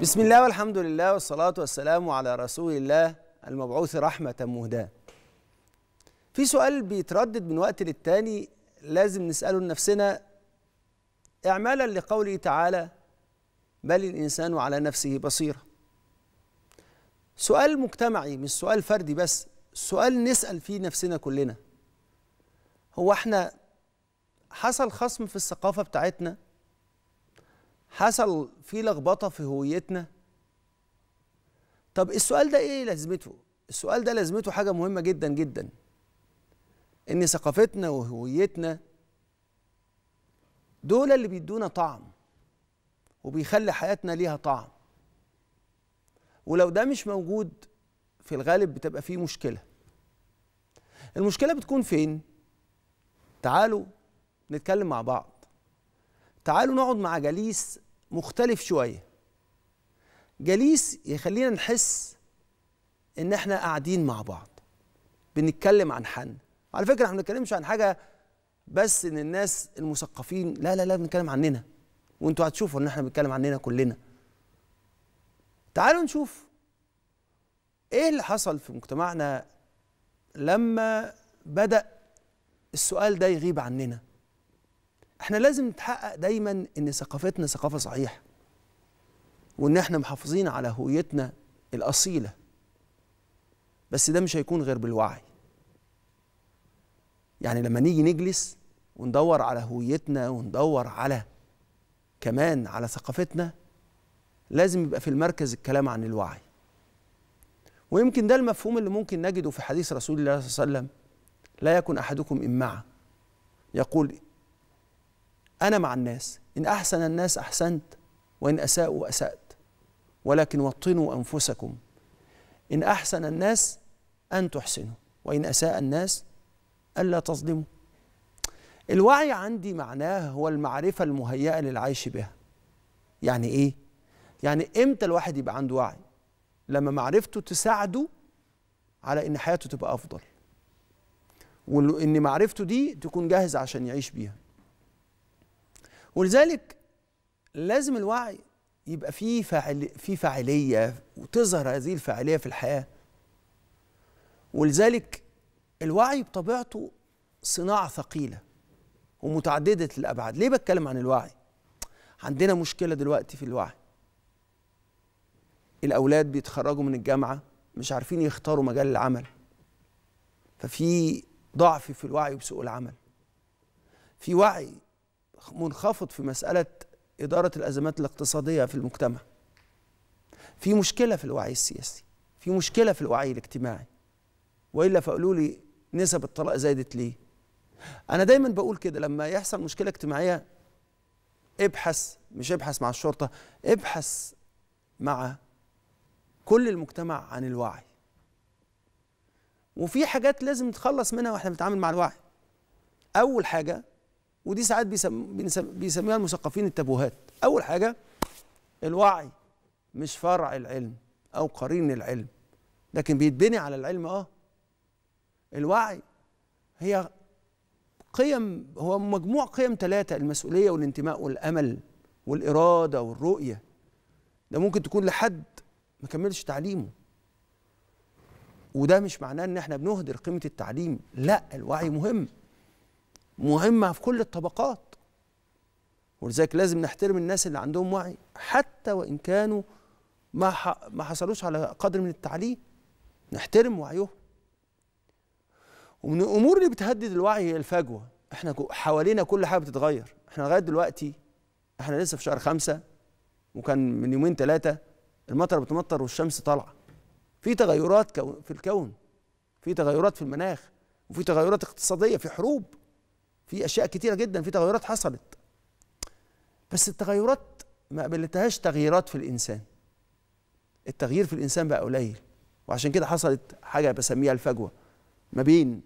بسم الله والحمد لله والصلاة والسلام على رسول الله المبعوث رحمة مهداة في سؤال بيتردد من وقت للتاني لازم نسأله لنفسنا إعمالا لقوله تعالى بل الإنسان على نفسه بصيرة سؤال مجتمعي مش سؤال فردي بس سؤال نسأل فيه نفسنا كلنا هو احنا حصل خصم في الثقافة بتاعتنا حصل في لخبطه في هويتنا طب السؤال ده ايه لازمته السؤال ده لازمته حاجه مهمه جدا جدا ان ثقافتنا وهويتنا دول اللي بيدونا طعم وبيخلي حياتنا ليها طعم ولو ده مش موجود في الغالب بتبقى فيه مشكله المشكله بتكون فين تعالوا نتكلم مع بعض تعالوا نقعد مع جليس مختلف شويه جليس يخلينا نحس ان احنا قاعدين مع بعض بنتكلم عن حن على فكره احنا ما بنتكلمش عن حاجه بس ان الناس المثقفين لا لا لا بنتكلم عننا وانتوا هتشوفوا ان احنا بنتكلم عننا كلنا تعالوا نشوف ايه اللي حصل في مجتمعنا لما بدا السؤال ده يغيب عننا احنا لازم نتحقق دايما ان ثقافتنا ثقافه صحيحه وان احنا محافظين على هويتنا الاصيله بس ده مش هيكون غير بالوعي يعني لما نيجي نجلس وندور على هويتنا وندور على كمان على ثقافتنا لازم يبقى في المركز الكلام عن الوعي ويمكن ده المفهوم اللي ممكن نجده في حديث رسول الله صلى الله عليه وسلم لا يكن احدكم امعه يقول أنا مع الناس إن أحسن الناس أحسنت وإن أساءوا أسأت ولكن وطنوا أنفسكم إن أحسن الناس أن تحسنوا وإن أساء الناس ألا تظلموا الوعي عندي معناه هو المعرفة المهيئة للعيش بها يعني إيه؟ يعني إمتى الواحد يبقى عنده وعي؟ لما معرفته تساعده على إن حياته تبقى أفضل وإن معرفته دي تكون جاهزة عشان يعيش بيها ولذلك لازم الوعي يبقى فيه فاعل في فاعليه وتظهر هذه الفاعليه في الحياه ولذلك الوعي بطبيعته صناعه ثقيله ومتعدده الابعاد ليه بتكلم عن الوعي عندنا مشكله دلوقتي في الوعي الاولاد بيتخرجوا من الجامعه مش عارفين يختاروا مجال العمل ففي ضعف في الوعي بسوق العمل في وعي منخفض في مسألة إدارة الأزمات الاقتصادية في المجتمع في مشكلة في الوعي السياسي في مشكلة في الوعي الاجتماعي وإلا فقالوا لي نسب الطلاق زادت ليه أنا دايما بقول كده لما يحصل مشكلة اجتماعية ابحث مش ابحث مع الشرطة ابحث مع كل المجتمع عن الوعي وفي حاجات لازم نتخلص منها واحنا بنتعامل مع الوعي أول حاجة ودي ساعات بيسميها المثقفين التابوهات اول حاجه الوعي مش فرع العلم او قرين العلم لكن بيتبني على العلم اه الوعي هي قيم هو مجموع قيم ثلاثه المسؤوليه والانتماء والامل والاراده والرؤيه ده ممكن تكون لحد ما كملش تعليمه وده مش معناه ان احنا بنهدر قيمه التعليم لا الوعي مهم مهمه في كل الطبقات ولذلك لازم نحترم الناس اللي عندهم وعي حتى وان كانوا ما ما حصلوش على قدر من التعليم نحترم وعيهم ومن الامور اللي بتهدد الوعي هي الفجوه احنا حوالينا كل حاجه بتتغير احنا لغايه دلوقتي احنا لسه في شهر خمسة وكان من يومين ثلاثه المطر بتمطر والشمس طالعه في تغيرات في الكون في تغيرات في المناخ وفي تغيرات اقتصاديه في حروب في اشياء كتيره جدا في تغيرات حصلت بس التغيرات ما قبلتهاش تغييرات في الانسان التغيير في الانسان بقى قليل وعشان كده حصلت حاجه بسميها الفجوه ما بين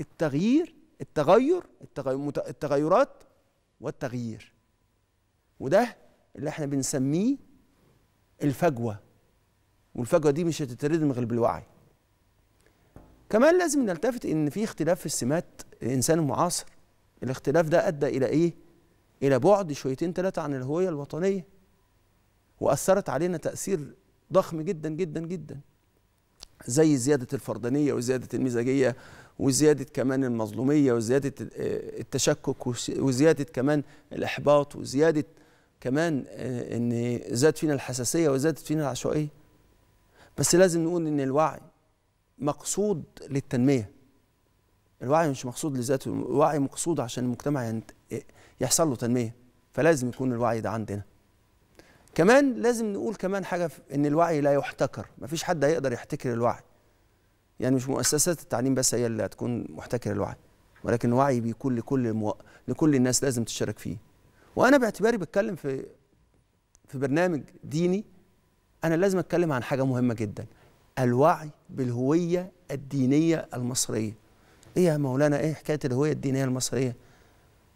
التغيير التغير التغيرات والتغيير وده اللي احنا بنسميه الفجوه والفجوه دي مش هتتردم غير بالوعي كمان لازم نلتفت ان في اختلاف في السمات الانسان المعاصر الاختلاف ده ادى الى ايه الى بعد شويتين ثلاثه عن الهويه الوطنيه واثرت علينا تاثير ضخم جدا جدا جدا زي زياده الفردانيه وزياده المزاجيه وزياده كمان المظلوميه وزياده آه، التشكك وزياده كمان الاحباط وزياده كمان آه، ان زاد فينا الحساسيه وزادت فينا العشوائيه بس لازم نقول ان الوعي مقصود للتنميه الوعي مش مقصود لذاته الوعي مقصود عشان المجتمع يحصل له تنميه فلازم يكون الوعي ده عندنا كمان لازم نقول كمان حاجه ان الوعي لا يحتكر مفيش حد هيقدر يحتكر الوعي يعني مش مؤسسات التعليم بس هي اللي هتكون محتكره الوعي ولكن الوعي بيكون لكل المو... لكل الناس لازم تشارك فيه وانا باعتباري بتكلم في في برنامج ديني انا لازم اتكلم عن حاجه مهمه جدا الوعي بالهوية الدينية المصرية إيه يا مولانا إيه حكاية الهوية الدينية المصرية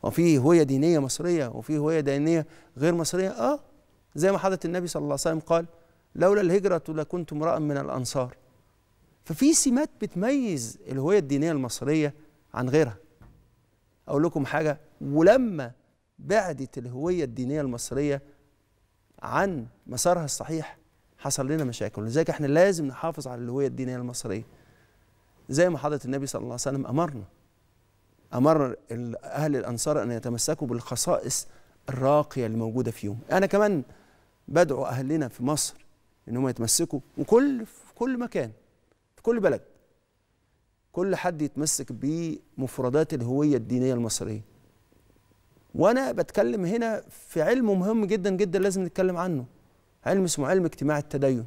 وفي هوية دينية مصرية وفي هوية دينية غير مصرية آه زي ما حضرة النبي صلى الله عليه وسلم قال لولا الهجرة لكنت امرأ من الأنصار ففي سمات بتميز الهوية الدينية المصرية عن غيرها أقول لكم حاجة ولما بعدت الهوية الدينية المصرية عن مسارها الصحيح حصل لنا مشاكل لذلك احنا لازم نحافظ على الهويه الدينيه المصريه زي ما حضره النبي صلى الله عليه وسلم امرنا امر اهل الانصار ان يتمسكوا بالخصائص الراقيه اللي موجوده فيهم انا كمان بدعو اهلنا في مصر ان هم يتمسكوا وكل في كل مكان في كل بلد كل حد يتمسك بمفردات الهويه الدينيه المصريه وانا بتكلم هنا في علم مهم جدا جدا لازم نتكلم عنه علم اسمه علم اجتماع التدين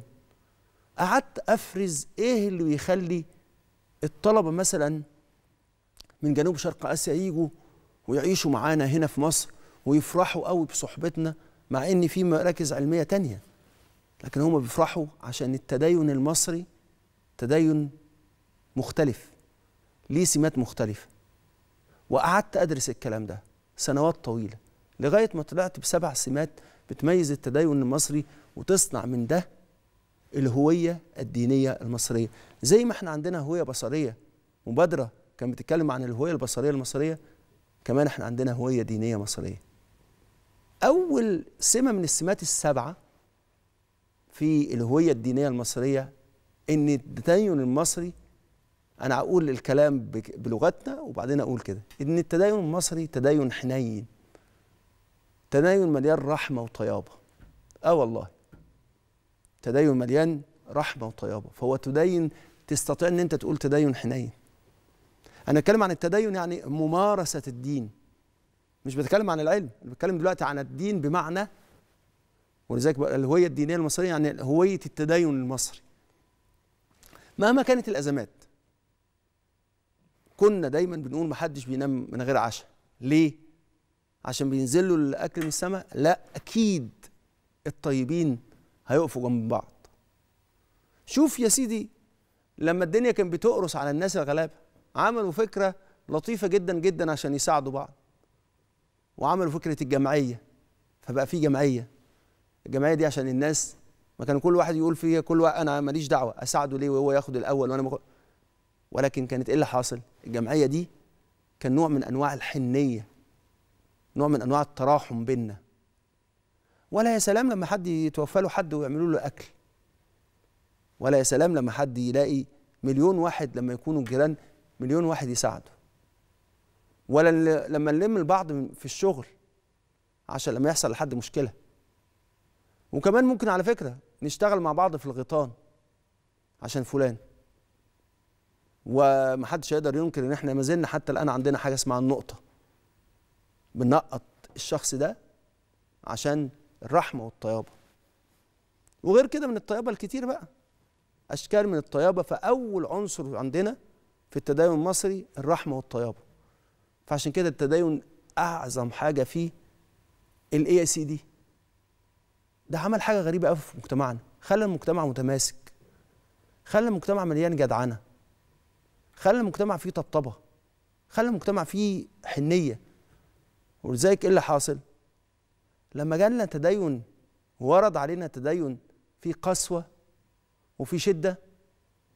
قعدت افرز ايه اللي بيخلي الطلبه مثلا من جنوب شرق اسيا يجوا ويعيشوا معانا هنا في مصر ويفرحوا قوي بصحبتنا مع ان في مراكز علميه تانية لكن هم بيفرحوا عشان التدين المصري تدين مختلف ليه سمات مختلفه وقعدت ادرس الكلام ده سنوات طويله لغايه ما طلعت بسبع سمات بتميز التدين المصري وتصنع من ده الهوية الدينية المصرية زي ما احنا عندنا هوية بصرية مبادرة كانت بتتكلم عن الهوية البصرية المصرية كمان احنا عندنا هوية دينية مصرية أول سمة من السمات السبعة في الهوية الدينية المصرية إن التدين المصري أنا أقول الكلام بلغتنا وبعدين أقول كده إن التدين المصري تدين حنين تدين مليان رحمة وطيابة آه والله تدين مليان رحمه وطيابه فهو تدين تستطيع ان انت تقول تدين حنين انا اتكلم عن التدين يعني ممارسه الدين مش بتكلم عن العلم انا بتكلم دلوقتي عن الدين بمعنى ولذلك الهويه الدينيه المصريه يعني هويه التدين المصري مهما كانت الازمات كنا دايما بنقول محدش بينام من غير عشاء ليه عشان بينزلوا الاكل من السماء لا اكيد الطيبين هيقفوا جنب بعض شوف يا سيدي لما الدنيا كانت بتقرص على الناس الغلابه عملوا فكره لطيفه جدا جدا عشان يساعدوا بعض وعملوا فكره الجمعيه فبقى في جمعيه الجمعيه دي عشان الناس ما كان كل واحد يقول فيها كل واحد انا ماليش دعوه اساعده ليه وهو ياخد الاول وانا مخ... ولكن كانت ايه اللي حاصل الجمعيه دي كان نوع من انواع الحنيه نوع من انواع التراحم بيننا ولا يا سلام لما حد يتوفى له حد ويعملوا له اكل ولا يا سلام لما حد يلاقي مليون واحد لما يكونوا الجيران مليون واحد يساعده ولا لما نلم البعض في الشغل عشان لما يحصل لحد مشكله وكمان ممكن على فكره نشتغل مع بعض في الغيطان عشان فلان ومحدش يقدر ينكر ان احنا ما زلنا حتى الان عندنا حاجه اسمها النقطه بنقط الشخص ده عشان الرحمه والطيابه وغير كده من الطيابه الكتير بقى اشكال من الطيابه فاول عنصر عندنا في التدين المصري الرحمه والطيابه فعشان كده التدين اعظم حاجه فيه الاي سي دي ده عمل حاجه غريبه قوي في مجتمعنا خلى المجتمع متماسك خلى المجتمع مليان جدعنه خلى المجتمع فيه طبطبه خلى المجتمع فيه حنيه ولذلك ايه اللي حاصل لما جالنا تدين ورد علينا تدين في قسوة وفي شدة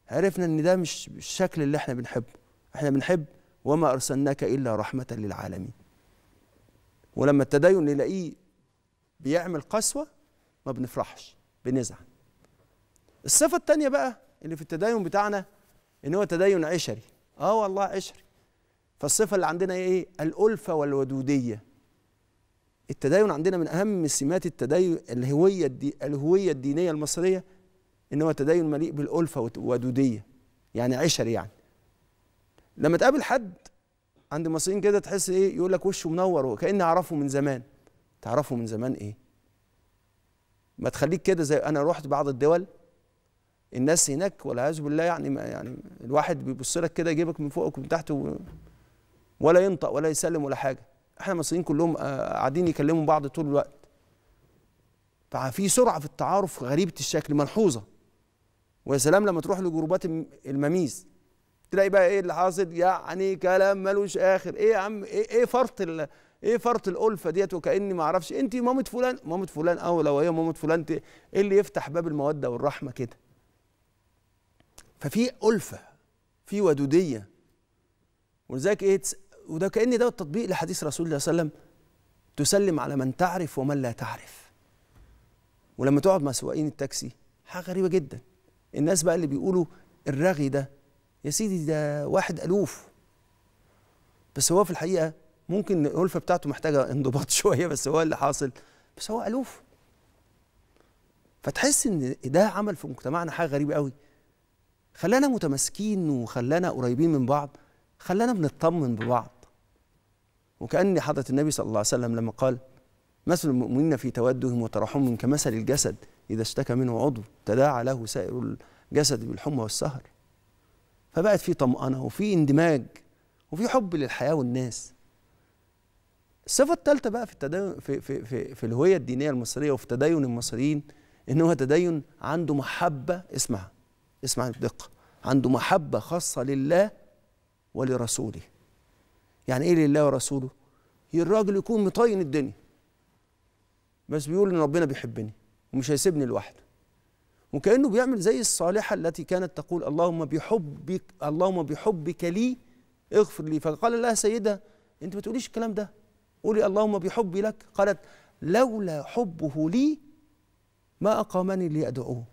عرفنا ان ده مش الشكل اللي احنا بنحبه احنا بنحب وما ارسلناك الا رحمة للعالمين ولما التدين نلاقيه بيعمل قسوة ما بنفرحش بنزعل الصفة التانية بقى اللي في التدين بتاعنا ان هو تدين عشري اه والله عشري فالصفة اللي عندنا ايه الألفة والودودية التدين عندنا من اهم سمات التدين الهويه الدي الهويه الدينيه المصريه ان هو تدين مليء بالالفه والودوديه يعني عشر يعني لما تقابل حد عند المصريين كده تحس ايه يقول لك وشه منور وكاني اعرفه من زمان تعرفه من زمان ايه ما تخليك كده زي انا رحت بعض الدول الناس هناك والعياذ بالله يعني ما يعني الواحد بيبص لك كده يجيبك من فوقك ومن تحت ولا ينطق ولا يسلم ولا حاجه احنا المصريين كلهم آه، قاعدين يكلموا بعض طول الوقت ففي سرعه في التعارف غريبه الشكل ملحوظه ويا سلام لما تروح لجروبات المميز تلاقي بقى ايه اللي حاصل يعني كلام ملوش اخر ايه يا عم ايه ايه فرط ال... ايه فرط الالفه ديت وكاني ما اعرفش انت مامه فلان مامه فلان او لو هي مامه فلان ايه اللي يفتح باب الموده والرحمه كده ففي الفه في ودوديه ولذلك ايه وده كأن ده التطبيق لحديث رسول الله صلى الله عليه وسلم تسلم على من تعرف ومن لا تعرف ولما تقعد مع سواقين التاكسي حاجة غريبة جدا الناس بقى اللي بيقولوا الرغي ده يا سيدي ده واحد ألوف بس هو في الحقيقة ممكن الألفة بتاعته محتاجة انضباط شوية بس هو اللي حاصل بس هو ألوف فتحس إن ده عمل في مجتمعنا حاجة غريبة قوي خلانا متماسكين وخلانا قريبين من بعض خلانا بنطمن ببعض وكأن حضرة النبي صلى الله عليه وسلم لما قال مثل المؤمنين في تودهم وترحمهم كمثل الجسد إذا اشتكى منه عضو تداعى له سائر الجسد بالحمى والسهر فبقت في طمأنة وفي اندماج وفي حب للحياة والناس الصفة الثالثة بقى في التدين في في في, في الهوية الدينية المصرية وفي تدين المصريين إن هو تدين عنده محبة اسمع اسمع بدقة عنده محبة خاصة لله ولرسوله يعني ايه لله ورسوله الراجل يكون مطين الدنيا بس بيقول ان ربنا بيحبني ومش هيسيبني لوحدي وكانه بيعمل زي الصالحه التي كانت تقول اللهم بحبك اللهم بحبك لي اغفر لي فقال لها سيده انت ما تقوليش الكلام ده قولي اللهم بحبي لك قالت لولا حبه لي ما اقامني لي ادعوه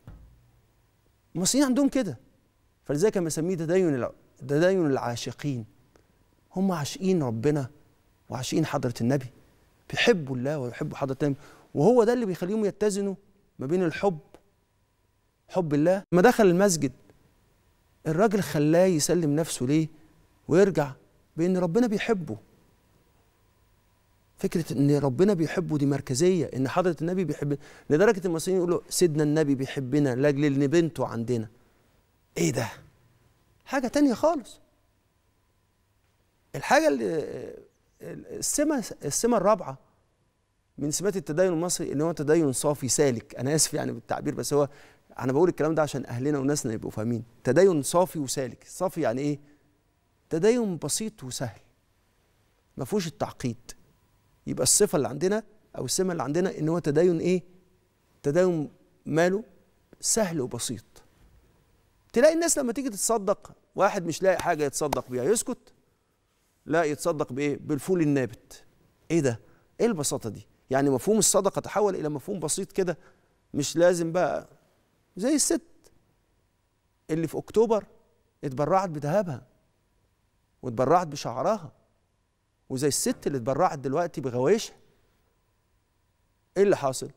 المصريين عندهم كده فلذلك بسميه تدين تدين العاشقين هم عاشقين ربنا وعاشقين حضرة النبي بيحبوا الله ويحبوا حضرة النبي وهو ده اللي بيخليهم يتزنوا ما بين الحب حب الله لما دخل المسجد الراجل خلاه يسلم نفسه ليه ويرجع بان ربنا بيحبه فكره ان ربنا بيحبه دي مركزيه ان حضره النبي بيحب لدرجه المصريين يقولوا سيدنا النبي بيحبنا لاجل ان بنته عندنا ايه ده حاجة تانية خالص الحاجة اللي السمة السمة الرابعة من سمات التدين المصري ان هو تدين صافي سالك انا اسف يعني بالتعبير بس هو انا بقول الكلام ده عشان اهلنا وناسنا يبقوا فاهمين تدين صافي وسالك صافي يعني ايه تدين بسيط وسهل ما فيهوش التعقيد يبقى الصفه اللي عندنا او السمه اللي عندنا ان هو تدين ايه تدين ماله سهل وبسيط تلاقي الناس لما تيجي تتصدق واحد مش لاقي حاجه يتصدق بيها يسكت لا يتصدق بايه بالفول النابت ايه ده ايه البساطه دي يعني مفهوم الصدقه تحول الى مفهوم بسيط كده مش لازم بقى زي الست اللي في اكتوبر اتبرعت بذهبها واتبرعت بشعرها وزي الست اللي اتبرعت دلوقتي بغوايشها ايه اللي حاصل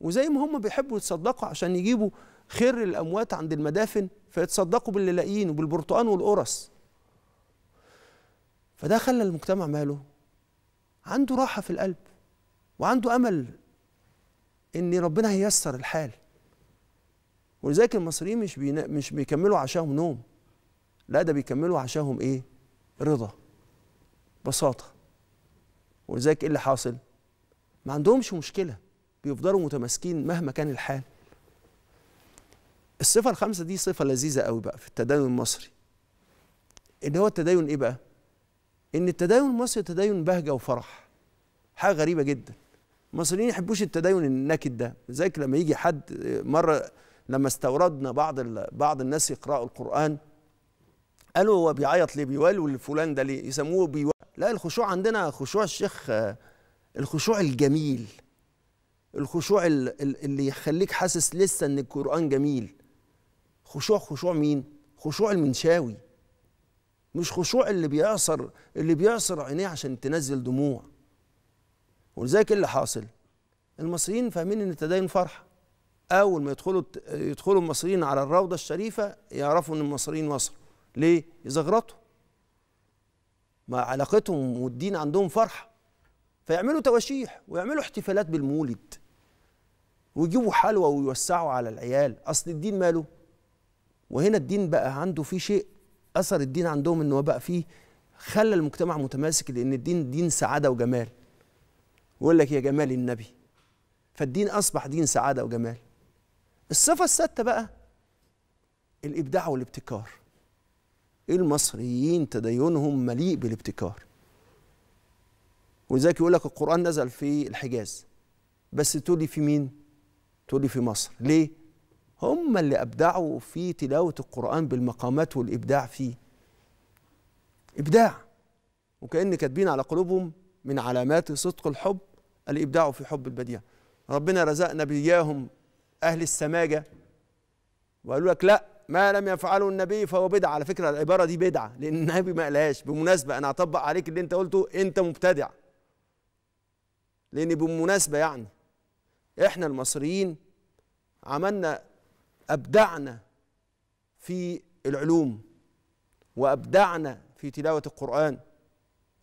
وزي ما هم بيحبوا يتصدقوا عشان يجيبوا خير الاموات عند المدافن فيتصدقوا باللي لاقيين وبالبرتقان والقرص فده خلى المجتمع ماله عنده راحه في القلب وعنده امل ان ربنا هييسر الحال ولذلك المصريين مش بينا مش بيكملوا عشاهم نوم لا ده بيكملوا عشاهم ايه رضا بساطه ولذلك ايه اللي حاصل ما عندهمش مشكله بيفضلوا متماسكين مهما كان الحال الصفه الخامسه دي صفه لذيذه قوي بقى في التدين المصري اللي هو التدين ايه بقى ان التدين المصري تدين بهجه وفرح حاجه غريبه جدا المصريين يحبوش التدين النكد ده لذلك لما يجي حد مره لما استوردنا بعض بعض الناس يقرأوا القرآن قالوا هو بيعيط ليه بيوالوا لفلان ده ليه يسموه بيوال لا الخشوع عندنا خشوع الشيخ الخشوع الجميل الخشوع اللي يخليك حاسس لسه ان القرآن جميل خشوع خشوع مين خشوع المنشاوي مش خشوع اللي بيعصر اللي بيعصر عينيه عشان تنزل دموع ولذلك إيه اللي حاصل المصريين فاهمين ان التدين فرحه اول ما يدخلوا يدخلوا المصريين على الروضه الشريفه يعرفوا ان المصريين وصلوا ليه يزغرطوا ما علاقتهم والدين عندهم فرحه فيعملوا تواشيح ويعملوا احتفالات بالمولد ويجيبوا حلوى ويوسعوا على العيال اصل الدين ماله وهنا الدين بقى عنده فيه شيء اثر الدين عندهم ان هو بقى فيه خلى المجتمع متماسك لان الدين دين سعاده وجمال ويقول لك يا جمال النبي فالدين اصبح دين سعاده وجمال الصفه السادسه بقى الابداع والابتكار إيه المصريين تدينهم مليء بالابتكار ولذلك يقول لك القران نزل في الحجاز بس تقول لي في مين تقول لي في مصر ليه هم اللي أبدعوا في تلاوة القرآن بالمقامات والإبداع فيه إبداع وكأن كاتبين على قلوبهم من علامات صدق الحب الإبداع في حب البديع ربنا رزقنا بإياهم أهل السماجة وقالوا لك لا ما لم يفعله النبي فهو بدعة على فكرة العبارة دي بدعة لأن النبي ما قالهاش بمناسبة أنا هطبق عليك اللي أنت قلته أنت مبتدع لأن بمناسبة يعني إحنا المصريين عملنا ابدعنا في العلوم وابدعنا في تلاوه القران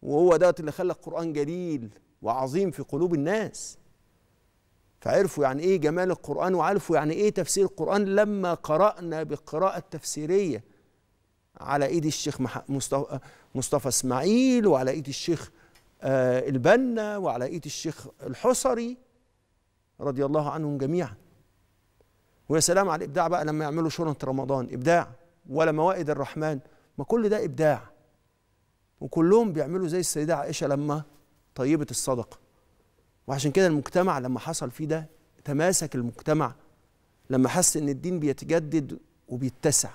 وهو ده اللي خلى القران جليل وعظيم في قلوب الناس فعرفوا يعني ايه جمال القران وعرفوا يعني ايه تفسير القران لما قرانا بالقراءه التفسيريه على ايد الشيخ مصطفى, مصطفى اسماعيل وعلى ايد الشيخ آه، البنا وعلى ايد الشيخ الحصري رضي الله عنهم جميعا ويا سلام على الابداع بقى لما يعملوا شورنة رمضان ابداع ولا موائد الرحمن ما كل ده ابداع وكلهم بيعملوا زي السيده عائشه لما طيبت الصدقه وعشان كده المجتمع لما حصل فيه ده تماسك المجتمع لما حس ان الدين بيتجدد وبيتسع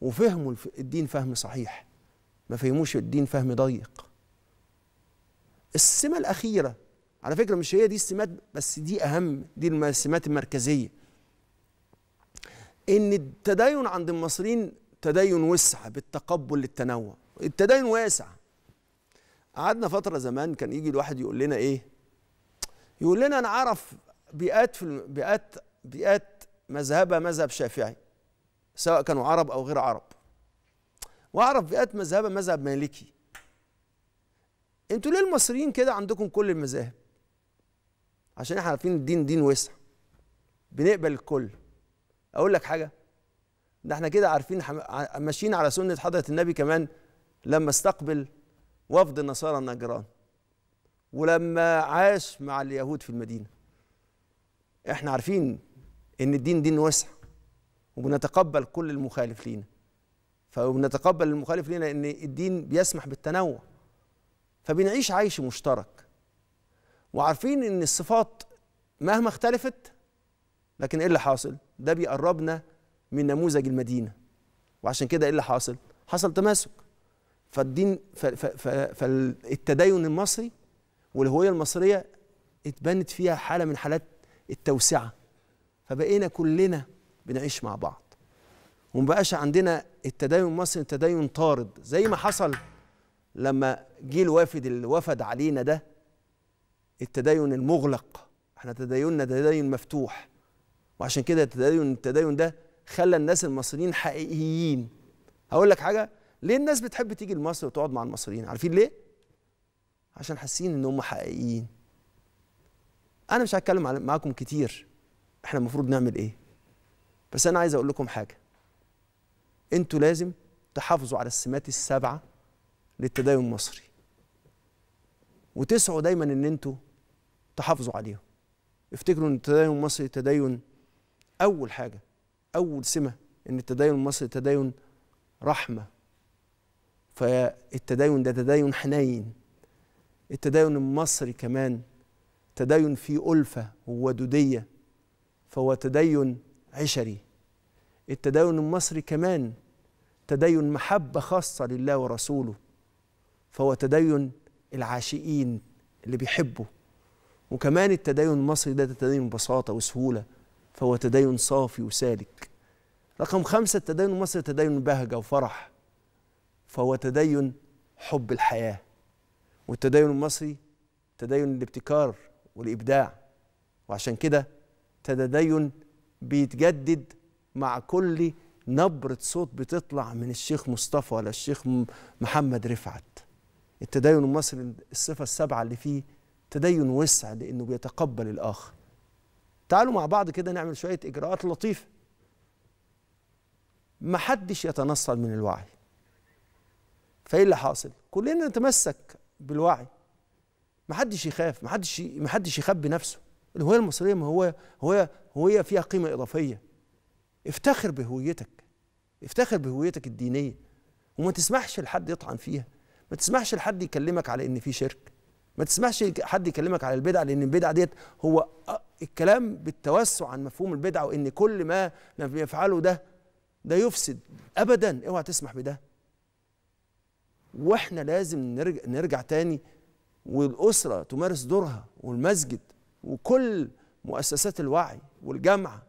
وفهموا الدين فهم صحيح ما فهموش الدين فهم ضيق السمه الاخيره على فكره مش هي دي السمات بس دي اهم دي السمات المركزيه ان التدين عند المصريين تدين وسع بالتقبل للتنوع التدين واسع قعدنا فتره زمان كان يجي الواحد يقول لنا ايه يقول لنا انا اعرف بيئات في بيئات بيئات مذهبها مذهب شافعي سواء كانوا عرب او غير عرب واعرف بيئات مذهبها مذهب مالكي انتوا ليه المصريين كده عندكم كل المذاهب عشان احنا عارفين الدين دين وسع بنقبل الكل اقول لك حاجه ده احنا كده عارفين ماشيين على سنه حضره النبي كمان لما استقبل وفد النصارى النجران ولما عاش مع اليهود في المدينه احنا عارفين ان الدين دين واسع وبنتقبل كل المخالف لينا فبنتقبل المخالف لينا ان الدين بيسمح بالتنوع فبنعيش عيش مشترك وعارفين ان الصفات مهما اختلفت لكن ايه اللي حاصل ده بيقربنا من نموذج المدينه وعشان كده ايه اللي حاصل حصل تماسك فالدين فالتدين المصري والهويه المصريه اتبنت فيها حاله من حالات التوسعه فبقينا كلنا بنعيش مع بعض ومبقاش عندنا التدين المصري تدين طارد زي ما حصل لما جيل وافد الوفد علينا ده التدين المغلق احنا تديننا تدين مفتوح وعشان كده التدين التدين ده خلى الناس المصريين حقيقيين هقول لك حاجه ليه الناس بتحب تيجي لمصر وتقعد مع المصريين عارفين ليه عشان حاسين ان هم حقيقيين انا مش هتكلم معاكم كتير احنا المفروض نعمل ايه بس انا عايز اقول لكم حاجه انتوا لازم تحافظوا على السمات السبعه للتدين المصري وتسعوا دايما ان انتوا تحافظوا عليهم افتكروا ان التدين المصري تدين اول حاجه اول سمه ان التدين المصري تدين رحمه فالتدين ده تدين حنين التدين المصري كمان تدين فيه ألفة وودودية فهو تدين عشري التدين المصري كمان تدين محبة خاصة لله ورسوله فهو تدين العاشقين اللي بيحبوا وكمان التدين المصري ده تدين ببساطة وسهولة فهو تدين صافي وسالك رقم خمسة التدين المصري تدين بهجة وفرح فهو تدين حب الحياة والتدين المصري تدين الابتكار والإبداع وعشان كده تدين بيتجدد مع كل نبرة صوت بتطلع من الشيخ مصطفى ولا الشيخ محمد رفعت التدين المصري الصفة السبعة اللي فيه تدين وسع لأنه بيتقبل الآخر تعالوا مع بعض كده نعمل شوية إجراءات لطيفة محدش يتنصل من الوعي فايه اللي حاصل كلنا نتمسك بالوعي محدش يخاف محدش محدش يخبي نفسه الهويه المصريه ما هو هويه هويه فيها قيمه اضافيه افتخر بهويتك افتخر بهويتك الدينيه وما تسمحش لحد يطعن فيها ما تسمحش لحد يكلمك على ان في شرك ما تسمحش حد يكلمك على البدعه لان البدعه ديت هو آه، الكلام بالتوسع عن مفهوم البدعه وان كل ما يفعله ده ده يفسد ابدا اوعى تسمح بده واحنا لازم نرجع نرجع تاني والاسره تمارس دورها والمسجد وكل مؤسسات الوعي والجامعه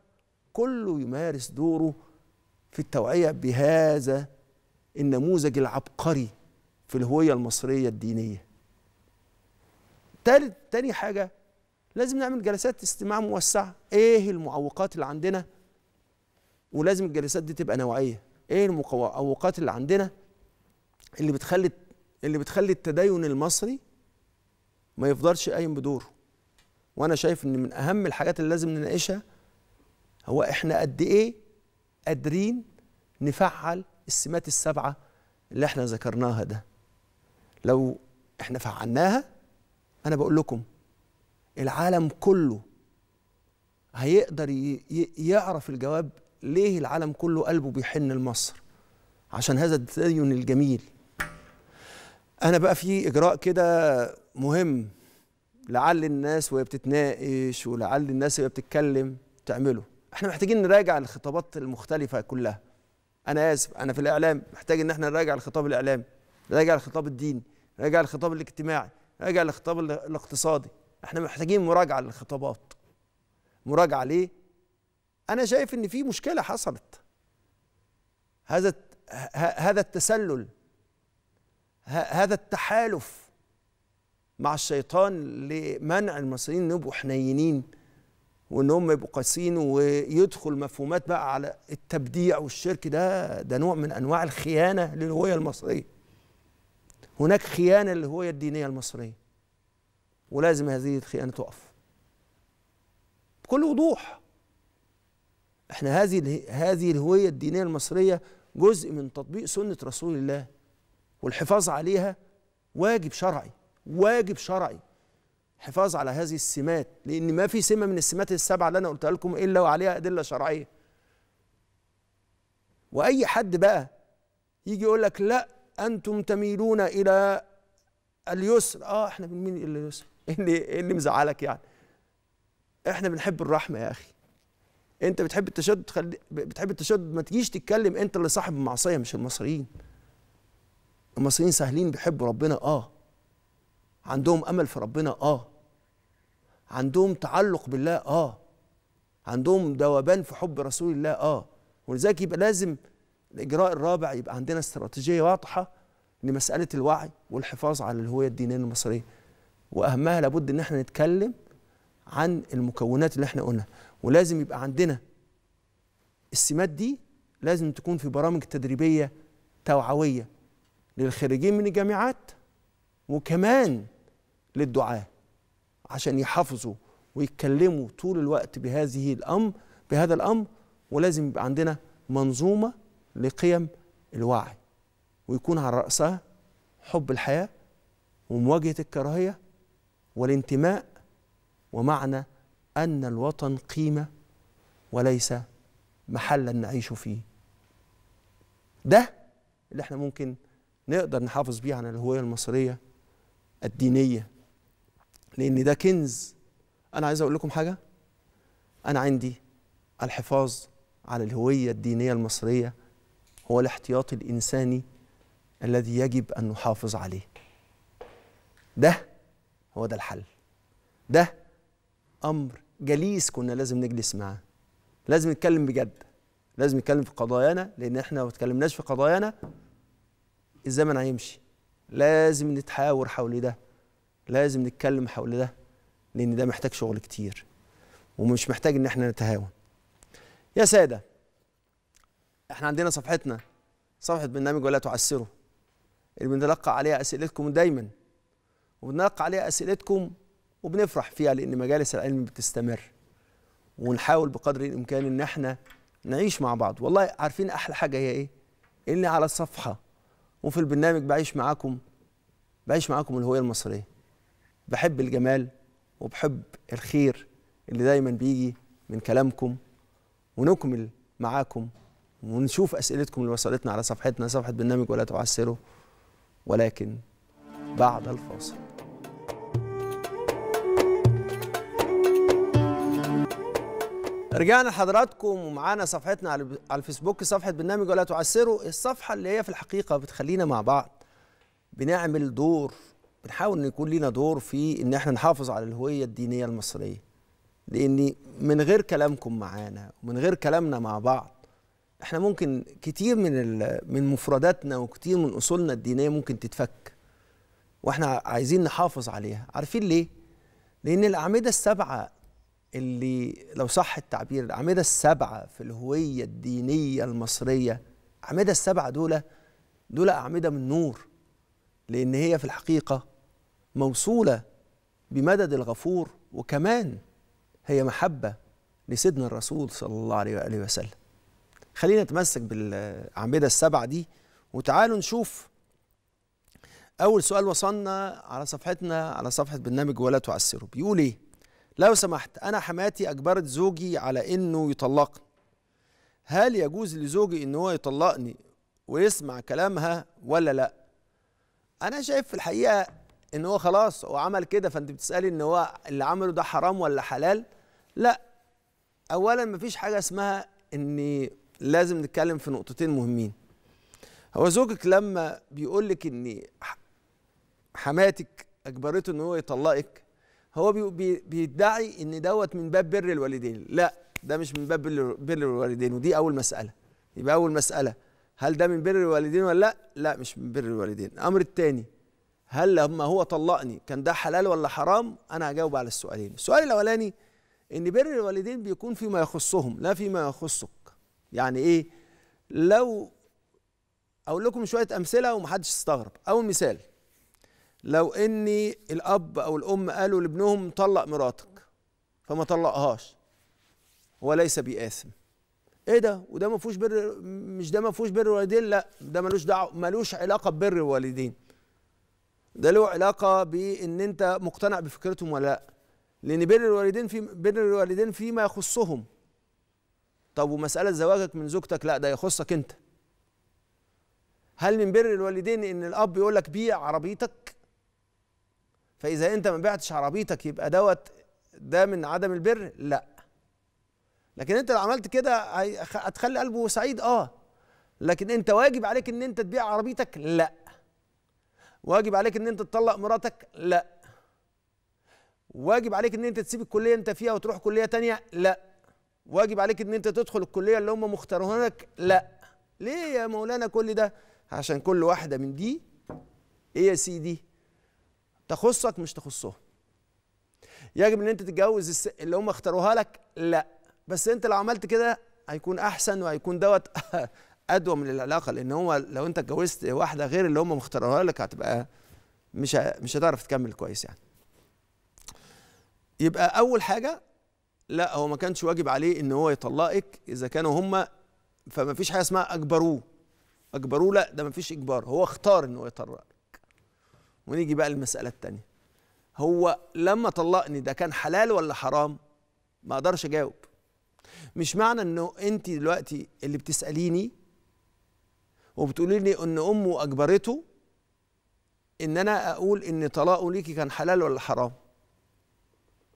كله يمارس دوره في التوعيه بهذا النموذج العبقري في الهويه المصريه الدينيه تالت تاني حاجة لازم نعمل جلسات استماع موسعة ايه المعوقات اللي عندنا ولازم الجلسات دي تبقى نوعية ايه المعوقات اللي عندنا اللي بتخلي اللي بتخلي التدين المصري ما يفضلش قايم بدوره وانا شايف ان من اهم الحاجات اللي لازم نناقشها هو احنا قد ايه قادرين نفعل السمات السبعه اللي احنا ذكرناها ده لو احنا فعلناها انا بقول لكم العالم كله هيقدر يعرف الجواب ليه العالم كله قلبه بيحن لمصر عشان هذا التدين الجميل انا بقى في اجراء كده مهم لعل الناس وهي بتتناقش ولعل الناس وهي بتتكلم تعمله احنا محتاجين نراجع الخطابات المختلفه كلها انا اسف انا في الاعلام محتاج ان احنا نراجع الخطاب الاعلامي نراجع الخطاب الديني نراجع الخطاب الاجتماعي نرجع للخطاب الاقتصادي احنا محتاجين مراجعه للخطابات مراجعه ليه انا شايف ان في مشكله حصلت هذا هذا التسلل هذا التحالف مع الشيطان لمنع المصريين يبقوا حنينين وان هم يبقوا قاسيين ويدخل مفهومات بقى على التبديع والشرك ده ده نوع من انواع الخيانه للهويه المصريه هناك خيانة للهوية الدينية المصرية ولازم هذه الخيانة تقف بكل وضوح احنا هذه هذه الهوية الدينية المصرية جزء من تطبيق سنة رسول الله والحفاظ عليها واجب شرعي واجب شرعي حفاظ على هذه السمات لان ما في سمه من السمات السبعه اللي انا قلتها لكم الا وعليها ادله شرعيه واي حد بقى يجي يقول لك لا انتم تميلون الى اليسر اه احنا بنميل الى اليسر اللي اللي مزعلك يعني احنا بنحب الرحمه يا اخي انت بتحب التشدد خلي بتحب التشدد ما تجيش تتكلم انت اللي صاحب المعصيه مش المصريين المصريين سهلين بيحبوا ربنا اه عندهم امل في ربنا اه عندهم تعلق بالله اه عندهم ذوبان في حب رسول الله اه ولذلك يبقى لازم الاجراء الرابع يبقى عندنا استراتيجيه واضحه لمساله الوعي والحفاظ على الهويه الدينيه المصريه واهمها لابد ان احنا نتكلم عن المكونات اللي احنا قلنا ولازم يبقى عندنا السمات دي لازم تكون في برامج تدريبيه توعويه للخريجين من الجامعات وكمان للدعاه عشان يحافظوا ويتكلموا طول الوقت بهذه الامر بهذا الامر ولازم يبقى عندنا منظومه لقيم الوعي ويكون على رأسها حب الحياة ومواجهة الكراهية والانتماء ومعنى أن الوطن قيمة وليس محلا نعيش فيه ده اللي احنا ممكن نقدر نحافظ بيه على الهوية المصرية الدينية لأن ده كنز أنا عايز أقول لكم حاجة أنا عندي الحفاظ على الهوية الدينية المصرية هو الاحتياط الانساني الذي يجب ان نحافظ عليه ده هو ده الحل ده امر جليس كنا لازم نجلس معاه لازم نتكلم بجد لازم نتكلم في قضايانا لان احنا لو اتكلمناش في قضايانا الزمن هيمشي لازم نتحاور حول ده لازم نتكلم حول ده لان ده محتاج شغل كتير ومش محتاج ان احنا نتهاون يا ساده احنا عندنا صفحتنا صفحة برنامج ولا تعسره اللي بنتلقى عليها أسئلتكم دايما وبنلقى عليها أسئلتكم وبنفرح فيها لأن مجالس العلم بتستمر ونحاول بقدر الإمكان إن احنا نعيش مع بعض والله عارفين أحلى حاجة هي إيه؟ إني على الصفحة وفي البرنامج بعيش معاكم بعيش معاكم الهوية المصرية بحب الجمال وبحب الخير اللي دايما بيجي من كلامكم ونكمل معاكم ونشوف اسئلتكم اللي وصلتنا على صفحتنا صفحه برنامج ولا تعسره ولكن بعد الفاصل رجعنا لحضراتكم ومعانا صفحتنا على الفيسبوك صفحة برنامج ولا تعسره الصفحة اللي هي في الحقيقة بتخلينا مع بعض بنعمل دور بنحاول ان يكون لينا دور في ان احنا نحافظ على الهوية الدينية المصرية لان من غير كلامكم معانا ومن غير كلامنا مع بعض احنا ممكن كتير من من مفرداتنا وكتير من اصولنا الدينيه ممكن تتفك واحنا عايزين نحافظ عليها عارفين ليه لان الاعمده السبعه اللي لو صح التعبير الاعمده السبعه في الهويه الدينيه المصريه الاعمده السبعه دول دول اعمده من نور لان هي في الحقيقه موصوله بمدد الغفور وكمان هي محبه لسيدنا الرسول صلى الله عليه واله وسلم خلينا نتمسك بالاعمده السبعه دي وتعالوا نشوف اول سؤال وصلنا على صفحتنا على صفحه برنامج ولا تعسروا بيقول ايه لو سمحت انا حماتي اجبرت زوجي على انه يطلقني هل يجوز لزوجي ان هو يطلقني ويسمع كلامها ولا لا انا شايف في الحقيقه ان هو خلاص هو عمل كده فانت بتسالي ان هو اللي عمله ده حرام ولا حلال لا اولا مفيش حاجه اسمها ان لازم نتكلم في نقطتين مهمين هو زوجك لما بيقول لك ان حماتك اجبرته ان هو يطلقك هو بيدعي ان دوت من باب بر الوالدين لا ده مش من باب بر الوالدين ودي اول مساله يبقى اول مساله هل ده من بر الوالدين ولا لا لا مش من بر الوالدين الامر الثاني هل لما هو طلقني كان ده حلال ولا حرام انا هجاوب على السؤالين السؤال الاولاني ان بر الوالدين بيكون فيما يخصهم لا فيما يخصك يعني ايه لو اقول لكم شويه امثله ومحدش استغرب اول مثال لو اني الاب او الام قالوا لابنهم طلق مراتك فما طلقهاش هو ليس بآثم ايه ده وده ما فيهوش بر مش ده ما فيهوش بر الوالدين لا ده ملوش دعوه ملوش علاقه ببر الوالدين ده له علاقه بان انت مقتنع بفكرتهم ولا لا لان بر الوالدين في بر الوالدين فيما يخصهم طب ومسألة زواجك من زوجتك لا ده يخصك أنت هل من بر الوالدين إن الأب يقول لك بيع عربيتك فإذا أنت ما بعتش عربيتك يبقى دوت ده من عدم البر لا لكن أنت لو عملت كده هتخلي قلبه سعيد أه لكن أنت واجب عليك إن أنت تبيع عربيتك لا واجب عليك إن أنت تطلق مراتك لا واجب عليك إن أنت تسيب الكلية أنت فيها وتروح كلية تانية لا واجب عليك ان انت تدخل الكليه اللي هم مختارها لك لا ليه يا مولانا كل ده عشان كل واحده من دي ايه يا سيدي تخصك مش تخصهم يجب ان انت تتجوز الس... اللي هم اختاروها لك لا بس انت لو عملت كده هيكون احسن وهيكون دوت ادوى من العلاقه لان هو لو انت اتجوزت واحده غير اللي هم مختاروها لك هتبقى مش مش هتعرف تكمل كويس يعني يبقى اول حاجه لا هو ما كانش واجب عليه ان هو يطلقك اذا كانوا هم فما فيش حاجه اسمها اجبروه اجبروه لا ده ما فيش اجبار هو اختار ان هو يطلقك ونيجي بقى للمساله الثانيه هو لما طلقني ده كان حلال ولا حرام ما اقدرش اجاوب مش معنى انه انت دلوقتي اللي بتساليني وبتقولي لي ان امه اجبرته ان انا اقول ان طلاقه ليكي كان حلال ولا حرام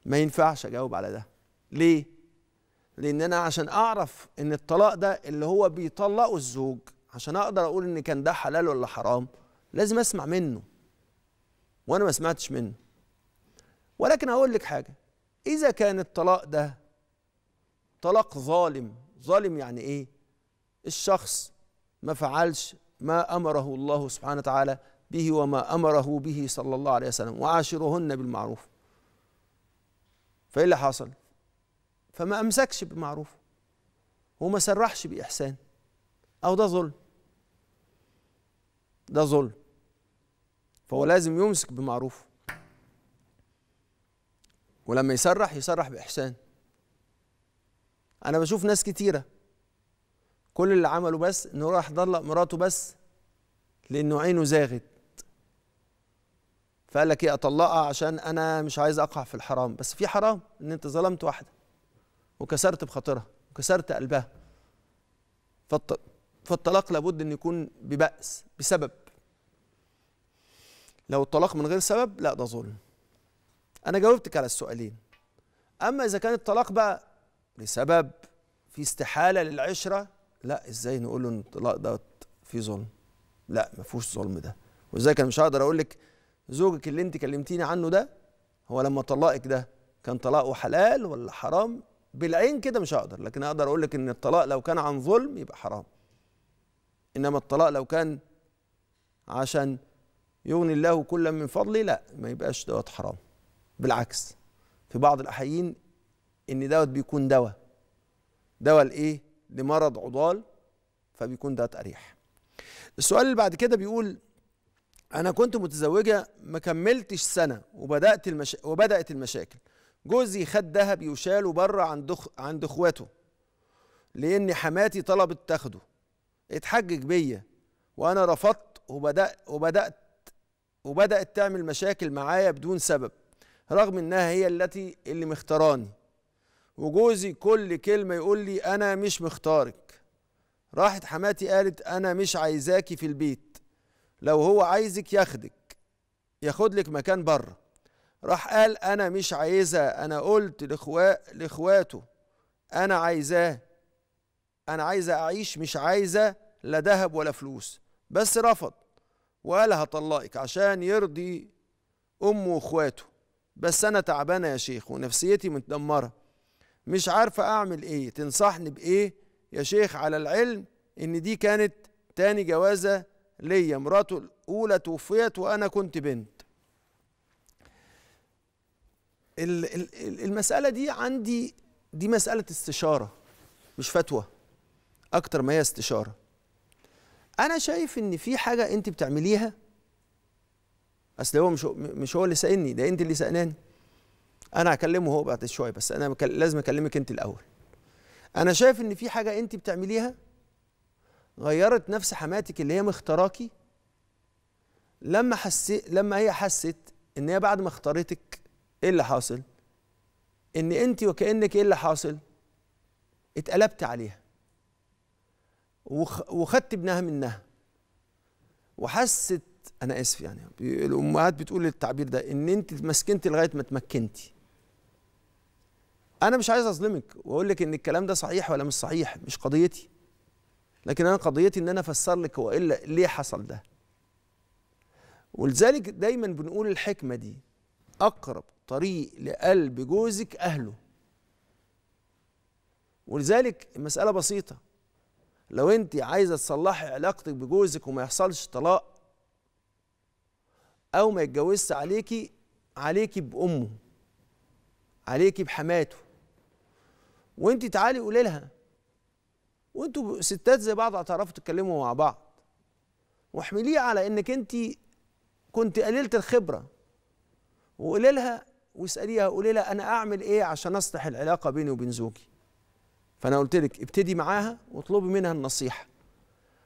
ما ينفعش اجاوب على ده ليه؟ لأن أنا عشان أعرف إن الطلاق ده اللي هو بيطلقه الزوج عشان أقدر أقول إن كان ده حلال ولا حرام لازم أسمع منه وأنا ما سمعتش منه ولكن هقول لك حاجة إذا كان الطلاق ده طلاق ظالم ظالم يعني إيه؟ الشخص ما فعلش ما أمره الله سبحانه وتعالى به وما أمره به صلى الله عليه وسلم وعاشرهن بالمعروف فإيه اللي حصل؟ فما أمسكش بمعروف وما سرحش بإحسان أو ده ظلم ده ظلم فهو لازم يمسك بمعروف ولما يسرح يسرح بإحسان أنا بشوف ناس كتيرة كل اللي عمله بس إنه راح طلق مراته بس لأنه عينه زاغت فقال لك إيه أطلقها عشان أنا مش عايز أقع في الحرام بس في حرام إن أنت ظلمت واحدة وكسرت بخاطرها وكسرت قلبها فالطلاق لابد ان يكون ببأس بسبب لو الطلاق من غير سبب لا ده ظلم انا جاوبتك على السؤالين اما اذا كان الطلاق بقى لسبب في استحاله للعشره لا ازاي نقول له ان الطلاق ده في ظلم لا ما فيهوش ظلم ده وازاي انا مش هقدر اقول لك زوجك اللي انت كلمتيني عنه ده هو لما طلقك ده كان طلاقه حلال ولا حرام بالعين كده مش هقدر لكن اقدر اقول لك ان الطلاق لو كان عن ظلم يبقى حرام انما الطلاق لو كان عشان يغني الله كلا من فضله لا ما يبقاش دوت حرام بالعكس في بعض الاحيين ان دوت بيكون دواء دواء لايه لمرض عضال فبيكون دوت اريح السؤال اللي بعد كده بيقول انا كنت متزوجه ما كملتش سنه وبدات المشا... وبدات المشاكل جوزي خد ذهب يشال بره عند عند اخواته لان حماتي طلبت تاخده اتحجج بيا وانا رفضت وبدات وبدات وبدات تعمل مشاكل معايا بدون سبب رغم انها هي التي اللي مختاراني وجوزي كل كلمه يقول لي انا مش مختارك راحت حماتي قالت انا مش عايزاكي في البيت لو هو عايزك ياخدك ياخدلك مكان بره راح قال انا مش عايزة انا قلت لاخوات لاخواته انا عايزاه انا عايزه اعيش مش عايزه لا ذهب ولا فلوس بس رفض وقال هطلقك عشان يرضي امه واخواته بس انا تعبانه يا شيخ ونفسيتي متدمره مش عارفه اعمل ايه تنصحني بايه يا شيخ على العلم ان دي كانت تاني جوازه ليا مراته الاولى توفيت وانا كنت بنت المسألة دي عندي دي مسألة استشارة مش فتوى أكتر ما هي استشارة أنا شايف إن في حاجة أنت بتعمليها أصل هو مش مش هو اللي سألني ده أنت اللي سألاني أنا هكلمه هو بعد شوية بس أنا لازم أكلمك أنت الأول أنا شايف إن في حاجة أنت بتعمليها غيرت نفس حماتك اللي هي مختاراكي لما حسيت لما هي حست إن هي بعد ما اختارتك ايه اللي حاصل ان انت وكانك ايه اللي حاصل اتقلبت عليها وخدت ابنها منها وحست انا اسف يعني الامهات بتقول التعبير ده ان انت اتمسكنت لغايه ما اتمكنتي انا مش عايز اظلمك واقول لك ان الكلام ده صحيح ولا مش صحيح مش قضيتي لكن انا قضيتي ان انا افسر لك هو إيه الا ليه حصل ده ولذلك دايما بنقول الحكمه دي اقرب طريق لقلب جوزك أهله ولذلك المسألة بسيطة لو أنت عايزة تصلحي علاقتك بجوزك وما يحصلش طلاق أو ما يتجوزش عليكي عليكي بأمه عليكي بحماته وأنت تعالي قولي لها وأنتوا ستات زي بعض هتعرفوا تتكلموا مع بعض واحمليه على إنك أنت كنت قليلة الخبرة وقولي لها واساليها قولي لها انا اعمل ايه عشان اصلح العلاقه بيني وبين زوجي فانا قلت لك ابتدي معاها واطلبي منها النصيحه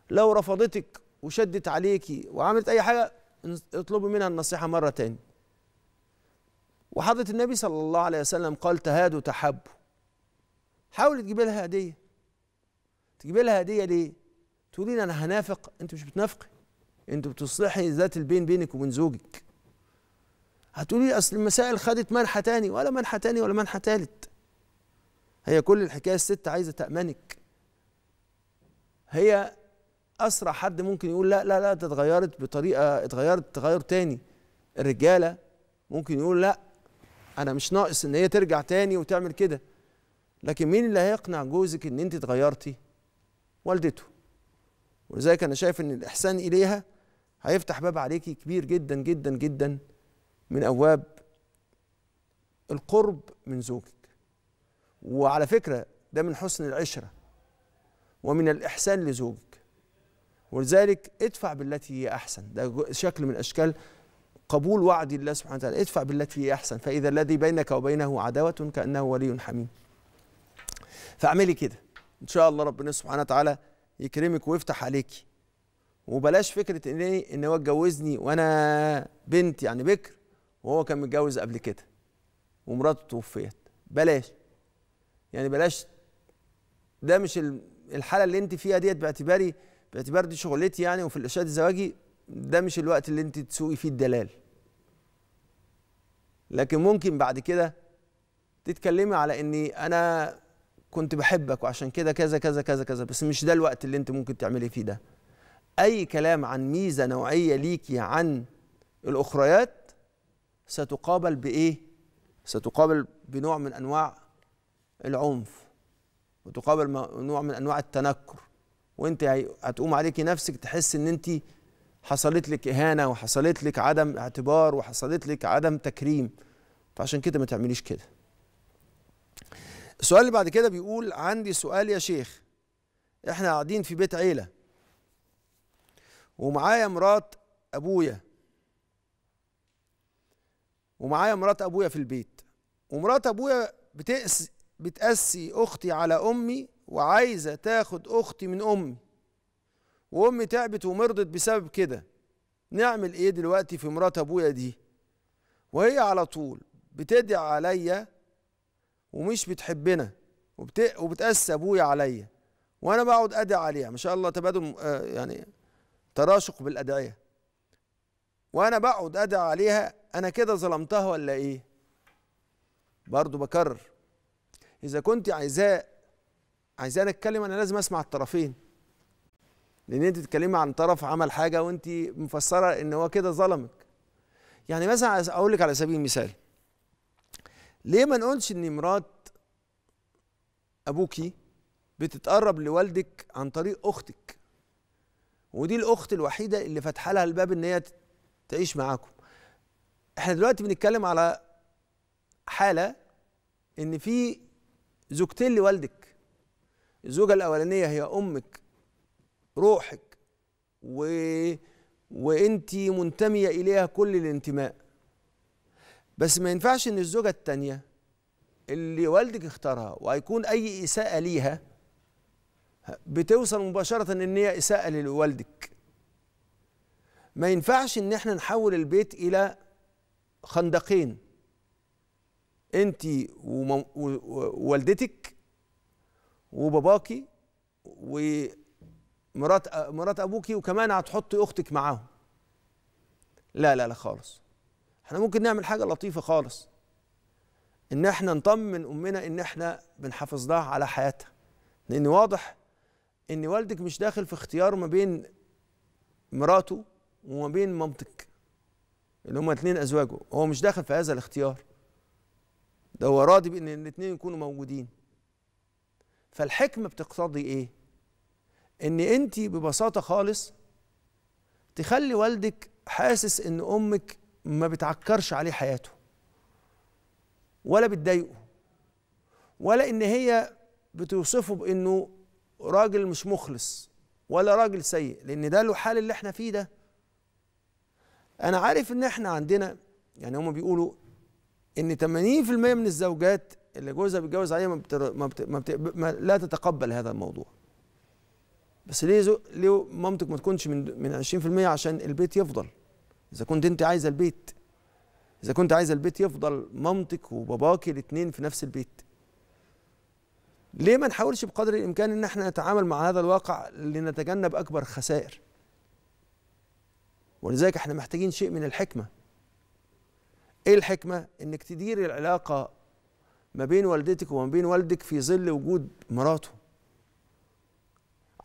لو رفضتك وشدت عليكي وعملت اي حاجه اطلبي منها النصيحه مره تاني وحضرة النبي صلى الله عليه وسلم قال تهادوا تحبوا حاولي تجيبي لها هديه تجيبي لها هديه ليه تقولي انا هنافق انت مش بتنافقي انت بتصلحي ذات البين بينك وبين زوجك هتقولي اصل المسائل خدت منحه تاني ولا منحه تاني ولا منحه تالت هي كل الحكايه الست عايزه تامنك هي اسرع حد ممكن يقول لا لا لا ده اتغيرت بطريقه اتغيرت تغير تاني الرجاله ممكن يقول لا انا مش ناقص ان هي ترجع تاني وتعمل كده لكن مين اللي هيقنع جوزك ان انت اتغيرتي والدته ولذلك انا شايف ان الاحسان اليها هيفتح باب عليكي كبير جدا جدا جدا من أبواب القرب من زوجك وعلى فكرة ده من حسن العشرة ومن الإحسان لزوجك ولذلك ادفع بالتي هي أحسن ده شكل من أشكال قبول وعد الله سبحانه وتعالى ادفع بالتي هي أحسن فإذا الذي بينك وبينه عداوة كأنه ولي حميم فاعملي كده إن شاء الله ربنا سبحانه وتعالى يكرمك ويفتح عليكي وبلاش فكرة إن إن هو اتجوزني وأنا بنت يعني بكر وهو كان متجوز قبل كده ومراته توفيت بلاش يعني بلاش ده مش الحاله اللي انت فيها ديت باعتباري باعتبار دي شغلتي يعني وفي الارشاد الزواجي ده مش الوقت اللي انت تسوقي فيه الدلال لكن ممكن بعد كده تتكلمي على اني انا كنت بحبك وعشان كده كذا كذا كذا كذا بس مش ده الوقت اللي انت ممكن تعملي فيه ده اي كلام عن ميزه نوعيه ليكي عن الاخريات ستقابل بايه ستقابل بنوع من انواع العنف وتقابل نوع من انواع التنكر وانت هتقوم عليكي نفسك تحس ان انت حصلت لك اهانه وحصلت لك عدم اعتبار وحصلت لك عدم تكريم فعشان كده ما تعمليش كده السؤال اللي بعد كده بيقول عندي سؤال يا شيخ احنا قاعدين في بيت عيله ومعايا مرات ابويا ومعايا مرات ابويا في البيت ومرات ابويا بتقسي بتقسي اختي على امي وعايزه تاخد اختي من امي وامي تعبت ومرضت بسبب كده نعمل ايه دلوقتي في مرات ابويا دي وهي على طول بتدعي عليا ومش بتحبنا وبت... وبتقسي ابويا عليا وانا بقعد ادعي عليها ما شاء الله تبادل آه، يعني تراشق بالادعيه وانا بقعد ادعي عليها انا كده ظلمتها ولا ايه برضو بكرر اذا كنت عايزاه عايزاه اتكلم انا لازم اسمع الطرفين لان انت تتكلمي عن طرف عمل حاجه وانت مفسره ان هو كده ظلمك يعني مثلا اقول لك على سبيل المثال ليه ما نقولش ان مرات ابوكي بتتقرب لوالدك عن طريق اختك ودي الاخت الوحيده اللي فاتحه لها الباب ان هي تعيش معاكم احنا دلوقتي بنتكلم على حاله ان في زوجتين لوالدك الزوجه الاولانيه هي امك روحك و وانت منتميه اليها كل الانتماء بس ما ينفعش ان الزوجه الثانيه اللي والدك اختارها وهيكون اي اساءه ليها بتوصل مباشره ان هي اساءه لوالدك ما ينفعش ان احنا نحول البيت الى خندقين انت ووالدتك وباباكي ومرات مرات ابوكي وكمان هتحطي اختك معاهم لا لا لا خالص احنا ممكن نعمل حاجه لطيفه خالص ان احنا نطمن امنا ان احنا بنحافظ لها على حياتها لان واضح ان والدك مش داخل في اختيار ما بين مراته وما بين مامتك اللي هما الاثنين ازواجه هو مش داخل في هذا الاختيار ده هو راضي بان الاثنين يكونوا موجودين فالحكمه بتقتضي ايه ان انت ببساطه خالص تخلي والدك حاسس ان امك ما بتعكرش عليه حياته ولا بتضايقه ولا ان هي بتوصفه بانه راجل مش مخلص ولا راجل سيء لان ده له اللي احنا فيه ده انا عارف ان احنا عندنا يعني هم بيقولوا ان 80% من الزوجات اللي جوزها بيتجوز عليها ما, بتر... ما, بت... ما, بت... ما لا تتقبل هذا الموضوع بس ليه زو... ليه مامتك ما تكونش من من 20% عشان البيت يفضل اذا كنت انت عايزه البيت اذا كنت عايزه البيت يفضل مامتك وباباكي الاثنين في نفس البيت ليه ما نحاولش بقدر الامكان ان احنا نتعامل مع هذا الواقع لنتجنب اكبر خسائر ولذلك احنا محتاجين شيء من الحكمه ايه الحكمه انك تدير العلاقه ما بين والدتك وما بين والدك في ظل وجود مراته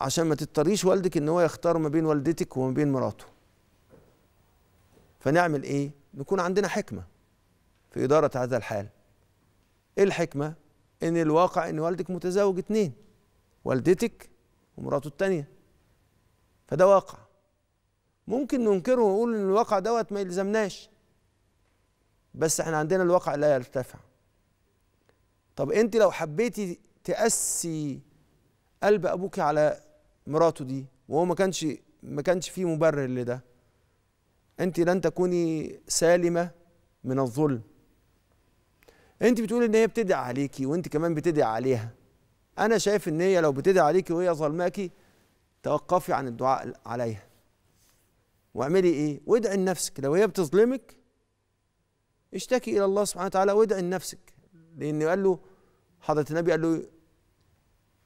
عشان ما تضطريش والدك ان هو يختار ما بين والدتك وما بين مراته فنعمل ايه نكون عندنا حكمه في اداره هذا الحال ايه الحكمه ان الواقع ان والدك متزوج اتنين والدتك ومراته التانيه فده واقع ممكن ننكره ونقول ان الواقع دوت ما يلزمناش بس احنا عندنا الواقع لا يرتفع طب انت لو حبيتي تقسي قلب ابوك على مراته دي وهو ما كانش ما كانش فيه مبرر لده انت لن تكوني سالمه من الظلم انت بتقولي ان هي بتدعي عليكي وانت كمان بتدعي عليها انا شايف ان هي لو بتدعي عليكي وهي ظلماكي توقفي عن الدعاء عليها واعملي ايه وادعي لنفسك لو هي بتظلمك اشتكي الى الله سبحانه وتعالى وادعي لنفسك لانه قال له حضره النبي قال له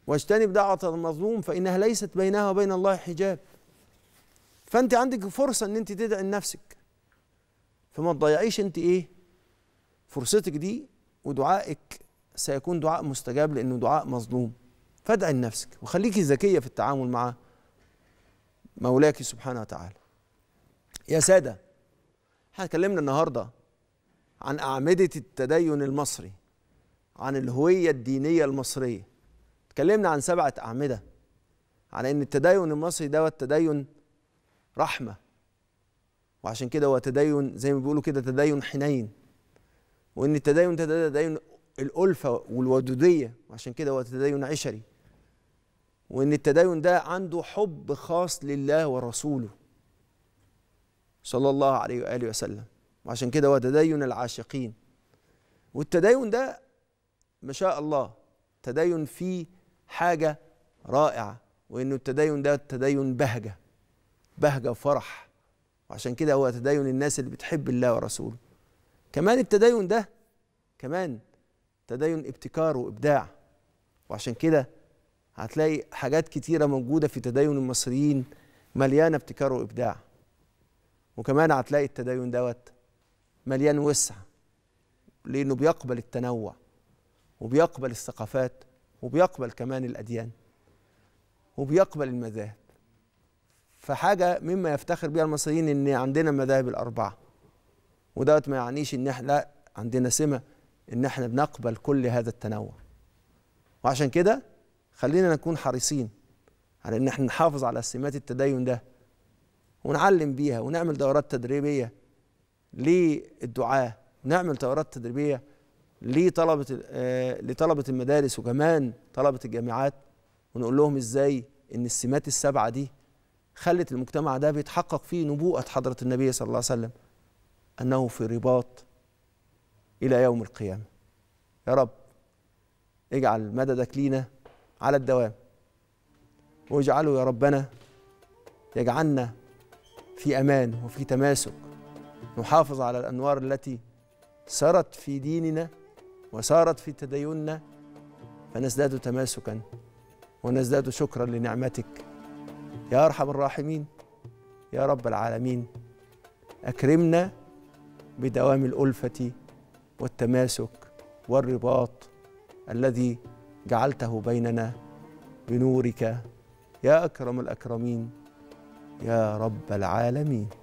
واجتنب دعوة المظلوم فإنها ليست بينها وبين الله حجاب فأنت عندك فرصة إن أنت تدعي لنفسك فما تضيعيش أنت إيه فرصتك دي ودعائك سيكون دعاء مستجاب لأنه دعاء مظلوم فادعي لنفسك وخليكي ذكية في التعامل مع مولاك سبحانه وتعالى يا سادة احنا اتكلمنا النهاردة عن أعمدة التدين المصري عن الهوية الدينية المصرية اتكلمنا عن سبعة أعمدة على أن التدين المصري دوت تدين رحمة وعشان كده هو تدين زي ما بيقولوا كده تدين حنين وأن التدين ده تدين الألفة والودودية وعشان كده هو تدين عشري وأن التدين ده عنده حب خاص لله ورسوله صلى الله عليه وآله وسلم وعشان كده هو تدين العاشقين والتدين ده ما شاء الله تدين فيه حاجة رائعة وإنه التدين ده تدين بهجة بهجة وفرح وعشان كده هو تدين الناس اللي بتحب الله ورسوله كمان التدين ده كمان تدين ابتكار وإبداع وعشان كده هتلاقي حاجات كتيرة موجودة في تدين المصريين مليانة ابتكار وإبداع وكمان هتلاقي التدين دوت مليان وسع لأنه بيقبل التنوع وبيقبل الثقافات وبيقبل كمان الأديان وبيقبل المذاهب فحاجة مما يفتخر بها المصريين إن عندنا المذاهب الأربعة ودوت ما يعنيش إن إحنا لا عندنا سمة إن إحنا بنقبل كل هذا التنوع وعشان كده خلينا نكون حريصين على إن إحنا نحافظ على سمات التدين ده ونعلم بيها ونعمل دورات تدريبيه للدعاه نعمل دورات تدريبيه لطلبه آه، لطلبه المدارس وكمان طلبه الجامعات ونقول لهم ازاي ان السمات السبعه دي خلت المجتمع ده بيتحقق فيه نبوءه حضره النبي صلى الله عليه وسلم انه في رباط الى يوم القيامه يا رب اجعل مددك لينا على الدوام واجعله يا ربنا يجعلنا في امان وفي تماسك نحافظ على الانوار التي سرت في ديننا وسارت في تديننا فنزداد تماسكا ونزداد شكرا لنعمتك يا ارحم الراحمين يا رب العالمين اكرمنا بدوام الالفه والتماسك والرباط الذي جعلته بيننا بنورك يا اكرم الاكرمين يا رب العالمين